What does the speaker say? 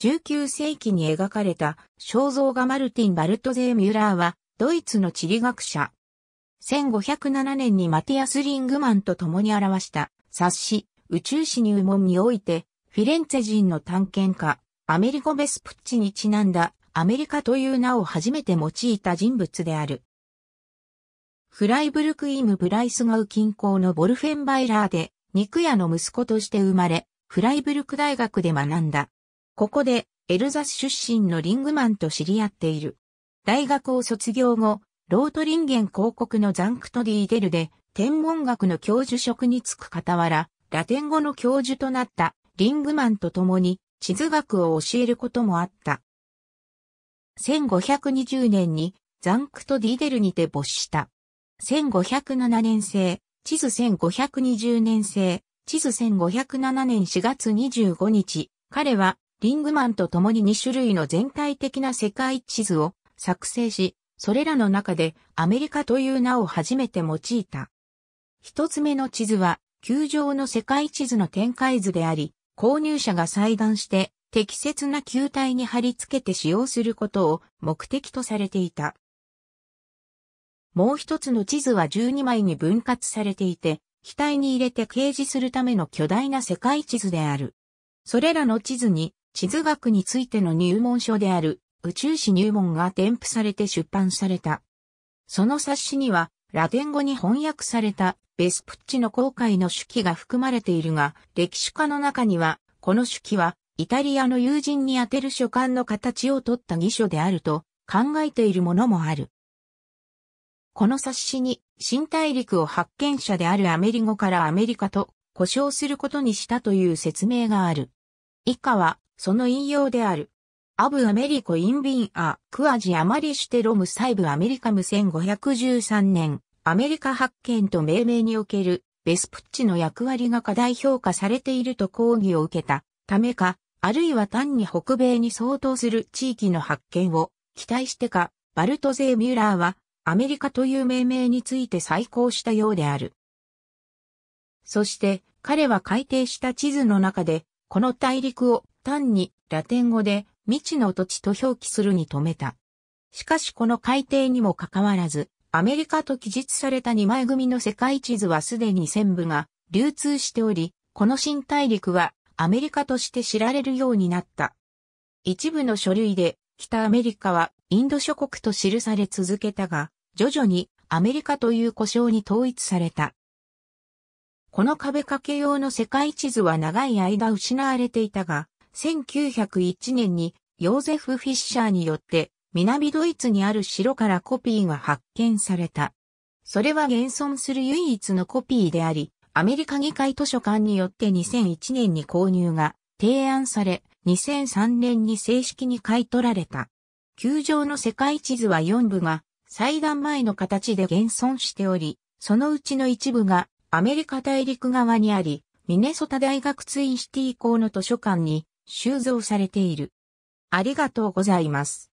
19世紀に描かれた肖像画マルティン・バルトゼー・ミュラーは、ドイツの地理学者。1507年にマティアス・リングマンと共に表した冊子、宇宙史入門において、フィレンツェ人の探検家、アメリコ・ベスプッチにちなんだアメリカという名を初めて用いた人物である。フライブルクイム・ブライスガウ近郊のボルフェンバイラーで、肉屋の息子として生まれ、フライブルク大学で学んだ。ここでエルザス出身のリングマンと知り合っている。大学を卒業後、ロートリンゲン広告のザンクトディ・ーデルで天文学の教授職に就く傍ら、ラテン語の教授となったリングマンと共に地図学を教えることもあった。1520年にザンクトディ・ーデルにて没した。1507年生、地図1520年生、地図1507年4月25日、彼はリングマンと共に2種類の全体的な世界地図を作成し、それらの中でアメリカという名を初めて用いた。一つ目の地図は、球場の世界地図の展開図であり、購入者が裁断して適切な球体に貼り付けて使用することを目的とされていた。もう一つの地図は12枚に分割されていて、機体に入れて掲示するための巨大な世界地図である。それらの地図に地図学についての入門書である宇宙史入門が添付されて出版された。その冊子には、ラテン語に翻訳されたベスプッチの航海の手記が含まれているが、歴史家の中には、この手記は、イタリアの友人に宛てる書簡の形を取った偽書であると考えているものもある。この冊子に、新大陸を発見者であるアメリゴからアメリカと呼称することにしたという説明がある。以下は、その引用である。アブアメリコインビンア、クアジアマリシュテロム細部アメリカム1513年、アメリカ発見と命名における、ベスプッチの役割が過大評価されていると抗議を受けたためか、あるいは単に北米に相当する地域の発見を期待してか、バルトゼー・ミュラーは、アメリカという命名について再考したようである。そして、彼は改定した地図の中で、この大陸を単にラテン語で未知の土地と表記するに止めた。しかしこの改定にもかかわらず、アメリカと記述された2枚組の世界地図はすでに全部が流通しており、この新大陸はアメリカとして知られるようになった。一部の書類で北アメリカはインド諸国と記され続けたが、徐々にアメリカという呼称に統一された。この壁掛け用の世界地図は長い間失われていたが、1901年にヨーゼフ・フィッシャーによって南ドイツにある城からコピーが発見された。それは現存する唯一のコピーであり、アメリカ議会図書館によって2001年に購入が提案され、2003年に正式に買い取られた。球場の世界地図は4部が祭壇前の形で現存しており、そのうちの一部がアメリカ大陸側にあり、ミネソタ大学ツインシティ校の図書館に収蔵されている。ありがとうございます。